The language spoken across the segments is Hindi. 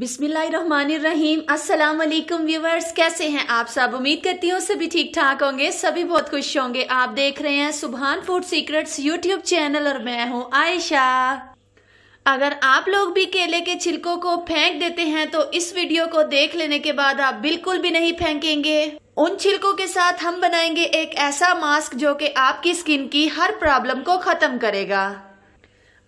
बिस्मिल्लाहिर्रहमानिर्रहीम अस्सलाम वालेकुम व्यूवर्स कैसे हैं आप सब उम्मीद करती हूँ सभी ठीक ठाक होंगे सभी बहुत खुश होंगे आप देख रहे हैं सुभान फूड सीक्रेट्स यूट्यूब चैनल और मैं हूँ आयशा अगर आप लोग भी केले के छिलकों को फेंक देते हैं तो इस वीडियो को देख लेने के बाद आप बिल्कुल भी नहीं फेंकेंगे उन छिलकों के साथ हम बनाएंगे एक ऐसा मास्क जो कि आपकी स्किन की हर प्रॉब्लम को खत्म करेगा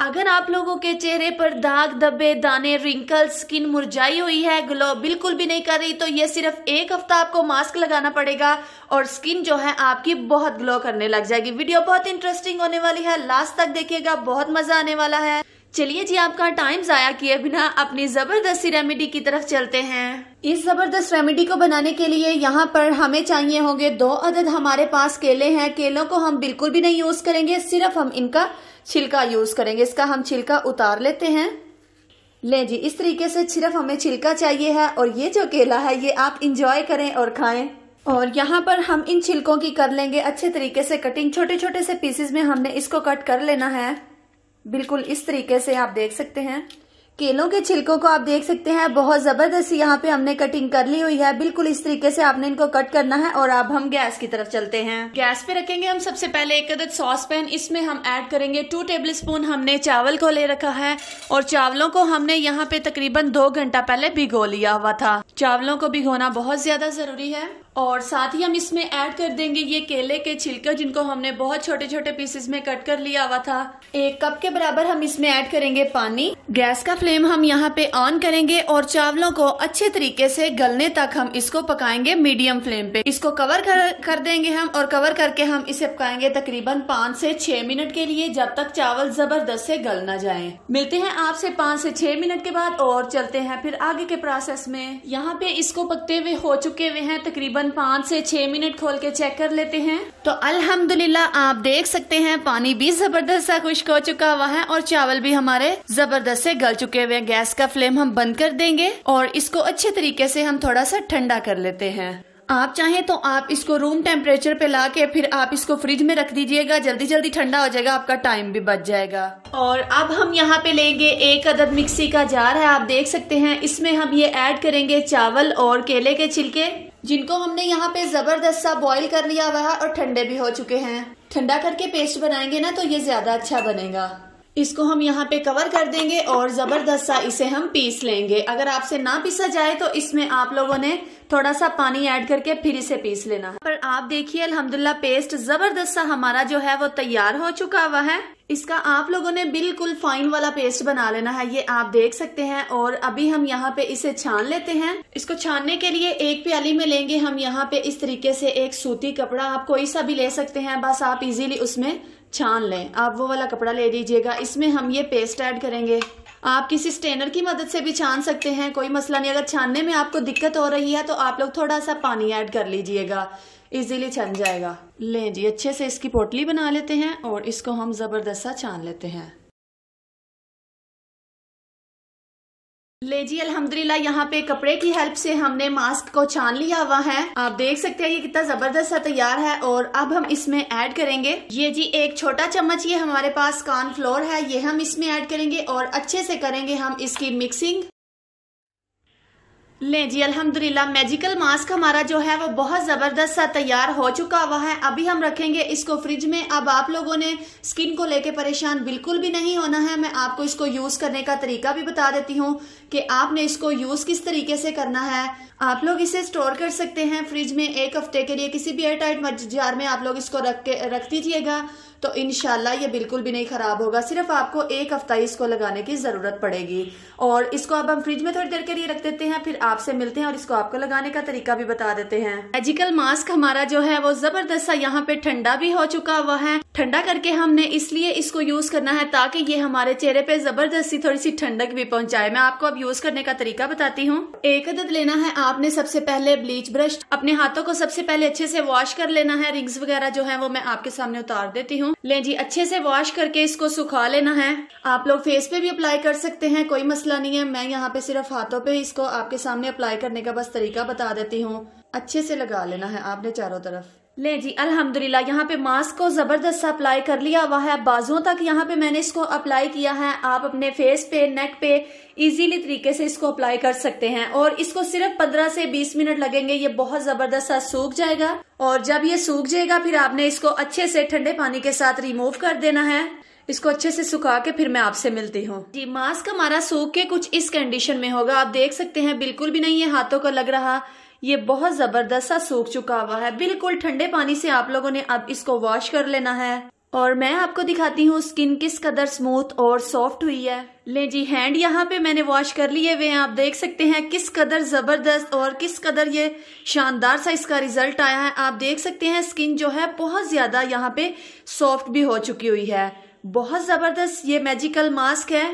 अगर आप लोगों के चेहरे पर दाग धब्बे दाने रिंकल स्किन मुरझाई हुई है ग्लो बिल्कुल भी नहीं कर रही तो ये सिर्फ एक हफ्ता आपको मास्क लगाना पड़ेगा और स्किन जो है आपकी बहुत ग्लो करने लग जाएगी वीडियो बहुत इंटरेस्टिंग होने वाली है लास्ट तक देखिएगा बहुत मजा आने वाला है चलिए जी आपका टाइम जाया किए बिना अपनी जबरदस्त रेमेडी की तरफ चलते हैं इस जबरदस्त रेमेडी को बनाने के लिए यहाँ पर हमें चाहिए होंगे दो अदद हमारे पास केले हैं केलों को हम बिल्कुल भी नहीं यूज करेंगे सिर्फ हम इनका छिलका यूज करेंगे इसका हम छिलका उतार लेते हैं ले जी इस तरीके से सिर्फ हमें छिलका चाहिए है और ये जो केला है ये आप इंजॉय करें और खाएं और यहाँ पर हम इन छिलकों की कर लेंगे अच्छे तरीके से कटिंग छोटे छोटे से पीसेस में हमने इसको कट कर लेना है बिल्कुल इस तरीके से आप देख सकते हैं केलों के छिलकों को आप देख सकते हैं बहुत जबरदस्त यहाँ पे हमने कटिंग कर ली हुई है बिल्कुल इस तरीके से आपने इनको कट करना है और अब हम गैस की तरफ चलते हैं गैस पे रखेंगे हम सबसे पहले एक अदद सॉस पैन इसमें हम ऐड करेंगे टू टेबल स्पून हमने चावल को ले रखा है और चावलों को हमने यहाँ पे तकरीबन दो घंटा पहले भिगो लिया हुआ था चावलों को भिगोना बहुत ज्यादा जरूरी है और साथ ही हम इसमें ऐड कर देंगे ये केले के छिलके जिनको हमने बहुत छोटे छोटे पीसेस में कट कर लिया हुआ था एक कप के बराबर हम इसमें ऐड करेंगे पानी गैस का फ्लेम हम यहाँ पे ऑन करेंगे और चावलों को अच्छे तरीके से गलने तक हम इसको पकाएंगे मीडियम फ्लेम पे इसको कवर कर, कर देंगे हम और कवर करके हम इसे पकाएंगे तकरीबन पाँच से छह मिनट के लिए जब तक चावल जबरदस्त से गल ना जाए मिलते हैं आपसे पाँच से छह मिनट के बाद और चलते हैं फिर आगे के प्रोसेस में यहाँ पे इसको पकते हुए हो चुके हुए हैं तकरीबन तकरीबन पाँच से छह मिनट खोल के चेक कर लेते हैं तो अल्हम्दुलिल्लाह आप देख सकते हैं पानी भी जबरदस्त सा खुश्क हो चुका हुआ है और चावल भी हमारे जबरदस्त से गल चुके हुए गैस का फ्लेम हम बंद कर देंगे और इसको अच्छे तरीके से हम थोड़ा सा ठंडा कर लेते हैं आप चाहें तो आप इसको रूम टेम्परेचर पे ला के फिर आप इसको फ्रिज में रख दीजिएगा जल्दी जल्दी ठंडा हो जाएगा आपका टाइम भी बच जाएगा और अब हम यहाँ पे लेंगे एक अदद मिक्सी का जार है आप देख सकते हैं इसमें हम ये ऐड करेंगे चावल और केले के छिलके जिनको हमने यहाँ पे जबरदस्त सा बॉईल कर लिया हुआ है और ठंडे भी हो चुके हैं ठंडा करके पेस्ट बनाएंगे ना तो ये ज्यादा अच्छा बनेगा इसको हम यहाँ पे कवर कर देंगे और जबरदस्त सा इसे हम पीस लेंगे अगर आपसे ना पीसा जाए तो इसमें आप लोगों ने थोड़ा सा पानी ऐड करके फिर इसे पीस लेना पर आप देखिए अल्हम्दुलिल्लाह पेस्ट जबरदस्त सा हमारा जो है वो तैयार हो चुका हुआ है इसका आप लोगों ने बिल्कुल फाइन वाला पेस्ट बना लेना है ये आप देख सकते हैं और अभी हम यहाँ पे इसे छान लेते हैं इसको छानने के लिए एक प्याली में लेंगे हम यहाँ पे इस तरीके से एक सूती कपड़ा आप कोई सा भी ले सकते हैं बस आप इजीली उसमें छान लें आप वो वाला कपड़ा ले लीजिएगा इसमें हम ये पेस्ट ऐड करेंगे आप किसी स्टेनर की मदद से भी छान सकते हैं कोई मसला नहीं अगर छानने में आपको दिक्कत हो रही है तो आप लोग थोड़ा सा पानी ऐड कर लीजिएगा इजीली छन जाएगा लें जी अच्छे से इसकी पोटली बना लेते हैं और इसको हम ज़बरदस्ता छान लेते हैं ले जी अलहमदिल्ला यहाँ पे कपड़े की हेल्प से हमने मास्क को छान लिया हुआ है आप देख सकते हैं ये कितना जबरदस्त सा तैयार है और अब हम इसमें ऐड करेंगे ये जी एक छोटा चम्मच ये हमारे पास कॉर्न फ्लोर है ये हम इसमें ऐड करेंगे और अच्छे से करेंगे हम इसकी मिक्सिंग ले जी अल्हम्दुलिल्लाह मैजिकल मास्क हमारा जो है वो बहुत ज़बरदस्त सा तैयार हो चुका हुआ है अभी हम रखेंगे इसको फ्रिज में अब आप लोगों ने स्किन को लेके परेशान बिल्कुल भी नहीं होना है मैं आपको इसको यूज़ करने का तरीका भी बता देती हूँ कि आपने इसको यूज़ किस तरीके से करना है आप लोग इसे स्टोर कर सकते हैं फ्रिज में एक हफ्ते के लिए किसी भी एयर टाइट जार में आप लोग इसको रख के रख दीजिएगा तो इन ये बिल्कुल भी नहीं ख़राब होगा सिर्फ आपको एक हफ्ता इसको लगाने की ज़रूरत पड़ेगी और इसको अब हम फ्रिज में थोड़ी देर के लिए रख देते हैं फिर आपसे मिलते हैं और इसको आपको लगाने का तरीका भी बता देते हैं मैजिकल मास्क हमारा जो है वो जबरदस्त सा यहाँ पे ठंडा भी हो चुका हुआ है ठंडा करके हमने इसलिए इसको यूज करना है ताकि ये हमारे चेहरे पे जबरदस्ती थोड़ी सी ठंडक भी पहुंचाए मैं आपको अब यूज करने का तरीका बताती हूँ एक अदद लेना है आपने सबसे पहले ब्लीच ब्रश अपने हाथों को सबसे पहले अच्छे से वॉश कर लेना है रिंग्स वगैरह जो है वो मैं आपके सामने उतार देती हूँ ले जी अच्छे से वॉश करके इसको सुखा लेना है आप लोग फेस पे भी अप्लाई कर सकते हैं कोई मसला नहीं है मैं यहाँ पे सिर्फ हाथों पे इसको आपके सामने सामने अप्लाई करने का बस तरीका बता देती हूँ अच्छे से लगा लेना है आपने चारों तरफ ले जी अल्हम्दुलिल्लाह यहाँ पे मास्क को जबरदस्त अप्लाई कर लिया हुआ है बाजुओं तक यहाँ पे मैंने इसको अप्लाई किया है आप अपने फेस पे नेक पे इजीली तरीके से इसको अप्लाई कर सकते हैं और इसको सिर्फ 15 से 20 मिनट लगेंगे ये बहुत जबरदस्त सा सूख जाएगा और जब ये सूख जाएगा फिर आपने इसको अच्छे से ठंडे पानी के साथ रिमूव कर देना है इसको अच्छे से सुखा के फिर मैं आपसे मिलती हूँ जी मास्क हमारा सूख के कुछ इस कंडीशन में होगा आप देख सकते हैं बिल्कुल भी नहीं है हाथों का लग रहा ये बहुत जबरदस्त सा सूख चुका हुआ है बिल्कुल ठंडे पानी से आप लोगों ने अब इसको वॉश कर लेना है और मैं आपको दिखाती हूँ स्किन किस कदर स्मूथ और सॉफ्ट हुई है ले जी हैंड यहाँ पे मैंने वॉश कर लिए हुए हैं आप देख सकते हैं किस कदर जबरदस्त और किस कदर ये शानदार सा इसका रिजल्ट आया है आप देख सकते हैं स्किन जो है बहुत ज्यादा यहाँ पे सॉफ्ट भी हो चुकी हुई है बहुत ज़बरदस्त ये मैजिकल मास्क है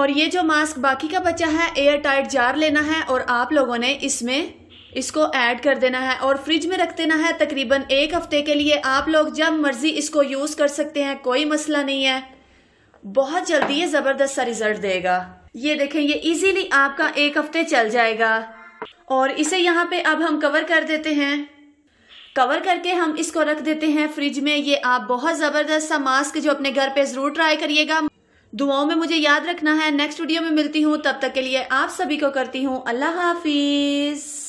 और ये जो मास्क बाकी का बचा है एयर टाइट जार लेना है और आप लोगों ने इसमें इसको ऐड कर देना है और फ्रिज में रख देना है तकरीबन एक हफ्ते के लिए आप लोग जब मर्जी इसको यूज़ कर सकते हैं कोई मसला नहीं है बहुत जल्दी ये ज़बरदस्त सा रिजल्ट देगा ये देखें ये इजीली आपका एक हफ्ते चल जाएगा और इसे यहाँ पे अब हम कवर कर देते हैं कवर करके हम इसको रख देते हैं फ्रिज में ये आप बहुत ज़बरदस्त सा मास्क जो अपने घर पे ज़रूर ट्राई करिएगा दुआओं में मुझे याद रखना है नेक्स्ट वीडियो में मिलती हूँ तब तक के लिए आप सभी को करती हूँ अल्लाह हाफिज़